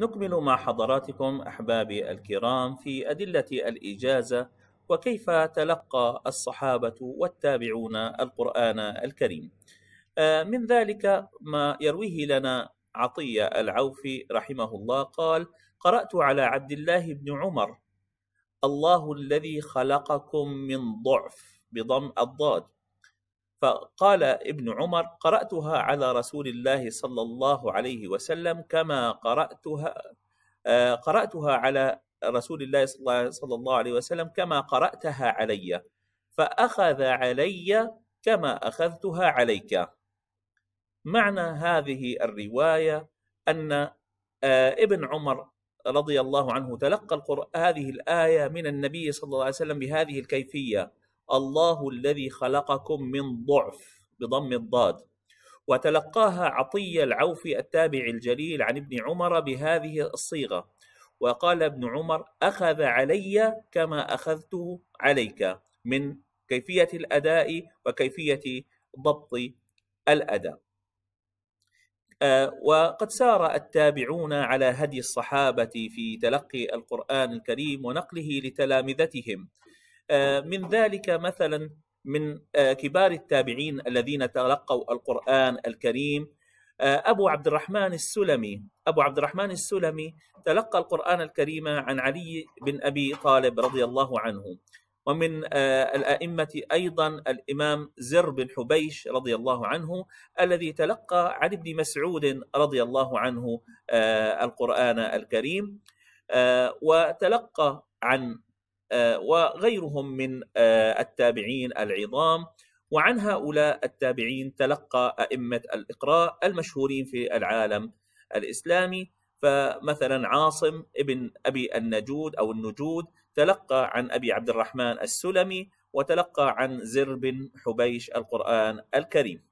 نكمل مع حضراتكم أحبابي الكرام في أدلة الإجازة وكيف تلقى الصحابة والتابعون القرآن الكريم آه، من ذلك ما يرويه لنا عطية العوفي رحمه الله قال قرأت على عبد الله بن عمر الله الذي خلقكم من ضعف بضم الضاد فقال ابن عمر قرأتها على رسول الله صلى الله عليه وسلم كما قرأتها آه، قرأتها على رسول الله صلى الله عليه وسلم كما قرأتها علي فأخذ علي كما أخذتها عليك معنى هذه الرواية أن آه، ابن عمر رضي الله عنه تلقى هذه الآية من النبي صلى الله عليه وسلم بهذه الكيفية الله الذي خلقكم من ضعف بضم الضاد وتلقاها عطية العوفي التابع الجليل عن ابن عمر بهذه الصيغة وقال ابن عمر أخذ علي كما أخذته عليك من كيفية الأداء وكيفية ضبط الأداء آه، وقد سار التابعون على هدي الصحابة في تلقي القرآن الكريم ونقله لتلامذتهم آه، من ذلك مثلا من آه، كبار التابعين الذين تلقوا القرآن الكريم آه، أبو عبد الرحمن السلمي أبو عبد الرحمن السلمي تلقى القرآن الكريم عن علي بن أبي طالب رضي الله عنه ومن الأئمة أيضا الإمام زر بن حبيش رضي الله عنه الذي تلقى عن ابن مسعود رضي الله عنه القرآن الكريم وتلقى عن آه، وغيرهم من آه، التابعين العظام وعن هؤلاء التابعين تلقى أئمة الإقراء المشهورين في العالم الإسلامي فمثلا عاصم ابن أبي النجود أو النجود تلقى عن أبي عبد الرحمن السلمي وتلقى عن زر بن حبيش القرآن الكريم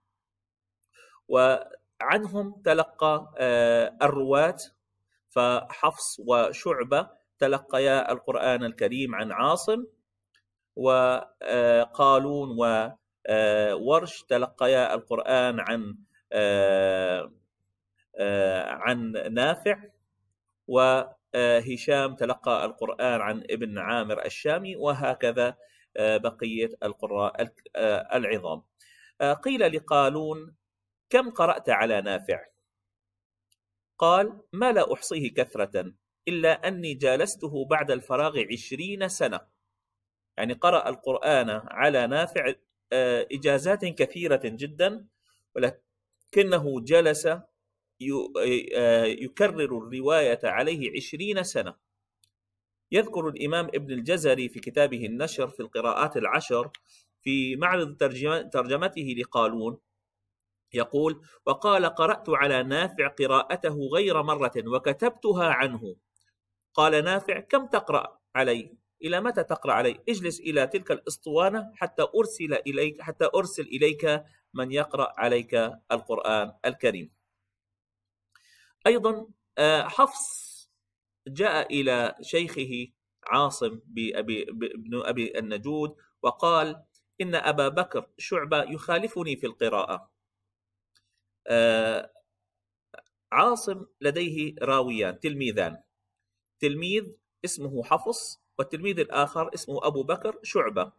وعنهم تلقى آه، الرواة فحفص وشعبة تلقيا القرآن الكريم عن عاصم وقالون آه، وورش آه، تلقيا القرآن عن آه، عن نافع وهشام تلقى القرآن عن ابن عامر الشامي وهكذا بقية القراء العظام قيل لقالون كم قرأت على نافع؟ قال ما لا أحصيه كثرة إلا أني جالسته بعد الفراغ عشرين سنة يعني قرأ القرآن على نافع آه، إجازات كثيرة جدا ولكنه جلس آه، يكرر الرواية عليه عشرين سنة يذكر الإمام ابن الجزري في كتابه النشر في القراءات العشر في معرض ترجمته لقالون يقول وقال قرأت على نافع قراءته غير مرة وكتبتها عنه قال نافع كم تقرأ علي إلى متى تقرأ علي اجلس إلى تلك الإسطوانة حتى أرسل إليك حتى أرسل إليك من يقرأ عليك القرآن الكريم أيضا آه، حفص جاء إلى شيخه عاصم بأبي بن أبي النجود وقال إن أبا بكر شعبة يخالفني في القراءة آه، عاصم لديه راويان تلميذان تلميذ اسمه حفص والتلميذ الآخر اسمه أبو بكر شعبة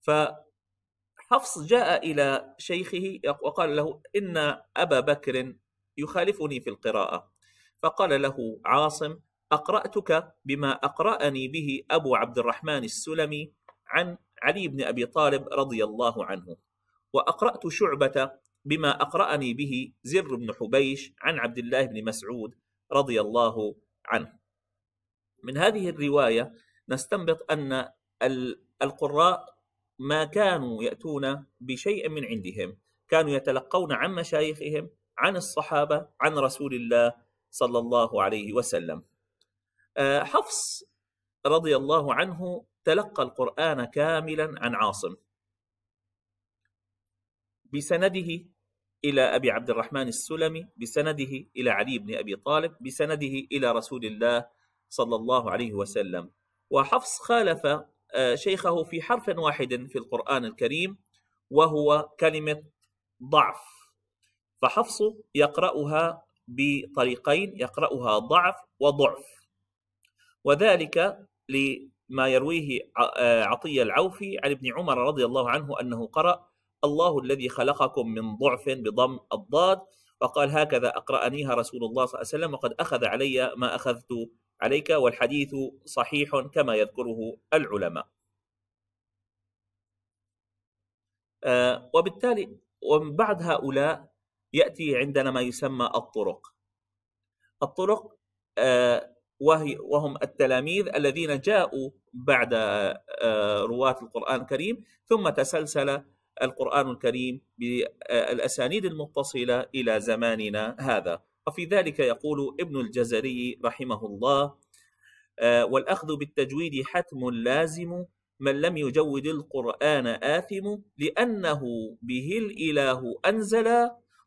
فحفص جاء إلى شيخه وقال له إن أبا بكر يخالفني في القراءة فقال له عاصم أقرأتك بما أقرأني به أبو عبد الرحمن السلمي عن علي بن أبي طالب رضي الله عنه وأقرأت شعبة بما أقرأني به زر بن حبيش عن عبد الله بن مسعود رضي الله عنه من هذه الرواية نستنبط أن القراء ما كانوا يأتون بشيء من عندهم كانوا يتلقون عن مشايخهم عن الصحابة عن رسول الله صلى الله عليه وسلم آه، حفص رضي الله عنه تلقى القرآن كاملا عن عاصم بسنده إلى أبي عبد الرحمن السلمي بسنده إلى علي بن أبي طالب بسنده إلى رسول الله صلى الله عليه وسلم وحفص خالف آه، شيخه في حرف واحد في القرآن الكريم وهو كلمة ضعف فحفص يقرأها بطريقين يقرأها ضعف وضعف وذلك لما يرويه آه، عطية العوفي عن ابن عمر رضي الله عنه أنه قرأ الله الذي خلقكم من ضعف بضم الضاد وقال هكذا أقرأنيها رسول الله صلى الله عليه وسلم وقد أخذ علي ما أخذت عليك والحديث صحيح كما يذكره العلماء آه، وبالتالي ومن بعد هؤلاء يأتي عندنا ما يسمى الطرق الطرق آه، وهم التلاميذ الذين جاءوا بعد آه، رواة القرآن الكريم ثم تسلسل القرآن الكريم بالأسانيد المتصلة إلى زماننا هذا وفي ذلك يقول ابن الجزري رحمه الله آه، والأخذ بالتجويد حتم لازم من لم يجود القرآن آثم لأنه به الإله أنزل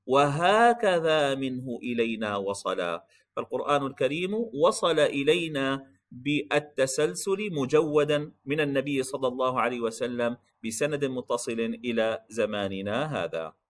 وهكذا منه إلينا وصلا فالقرآن الكريم وصل إلينا بالتسلسل مجودا من النبي صلى الله عليه وسلم بسند متصل إلى زماننا هذا